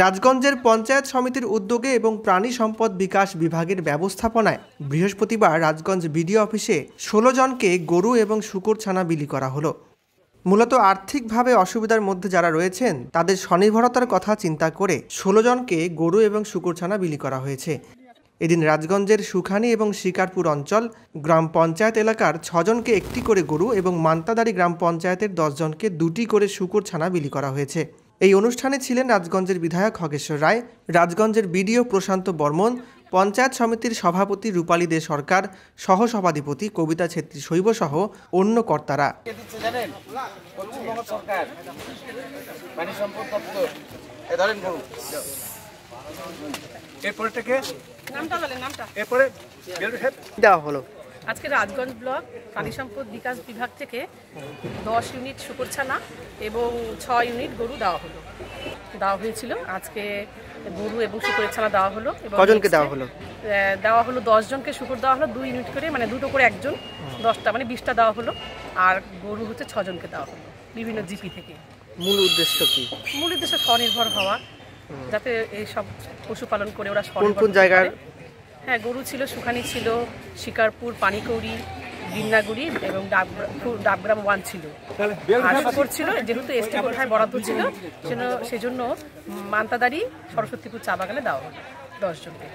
রাজগঞ্জের পঞ্চায়েত সমিতির উদ্যোগে এবং প্রাণী সম্পদ বিকাশ বিভাগের ব্যবস্থাপনায় বৃহস্পতিবার রাজগঞ্জ বিডিও অফিসে ষোলো জনকে গরু এবং শুকুর ছানা বিলি করা হলো মূলত আর্থিকভাবে অসুবিধার মধ্যে যারা রয়েছেন তাদের স্বনির্ভরতার কথা চিন্তা করে ষোলো জনকে গরু এবং শুকুর ছানা বিলি করা হয়েছে এদিন রাজগঞ্জের সুখানি এবং শিকারপুর অঞ্চল গ্রাম পঞ্চায়েত এলাকার ছজনকে একটি করে গরু এবং মান্তাদারি গ্রাম পঞ্চায়েতের দশজনকে দুটি করে শুকুর ছানা বিলি করা হয়েছে এই অনুষ্ঠানে ছিলেন রাজগঞ্জের বিধায়ক হগেশ্বর রায় রাজগঞ্জের বিডিও প্রশান্ত বর্মন পঞ্চায়েত সমিতির সভাপতি রূপালী দে সরকার সহসভাধিপতি কবিতা ছেত্রী শৈব সহ অন্য কর্তারা দেওয়া হলো আজকে রাজগঞ্জ ব্লক প্রাণী সম্পদ বিকাশ বিভাগ থেকে দশ ইউনিট শুকর ছানা এবং ছয় ইউনিট গরু দেওয়া হলো দেওয়া হয়েছিল আজকে গরু এবং শুকরের ছানা দেওয়া হলো কজনকে দেওয়া হলো দেওয়া হলো দশজনকে শুকর দেওয়া হলো দুই ইউনিট করে মানে দুটো করে একজন দশটা মানে বিশটা দেওয়া হলো আর গরু হচ্ছে ছজনকে দেওয়া হলো বিভিন্ন জিপি থেকে মূল উদ্দেশ্য কি মূল উদ্দেশ্য স্বনির্ভর হওয়া যাতে এই সব পশুপালন করে ওরা কোন কোন জায়গায় হ্যাঁ গরু ছিল সুখানি ছিল শিকারপুর পানিকৌড়ি বিন্নাগুড়ি এবং ডাবগ্রাম ওয়ান ছিল আশাপুর ছিল যেহেতু এসটি কোথায় বরাদ্দ ছিল সেজন্য মান্তাদারি সরস্বতীপুর চা বাগানে দেওয়া দশজনকে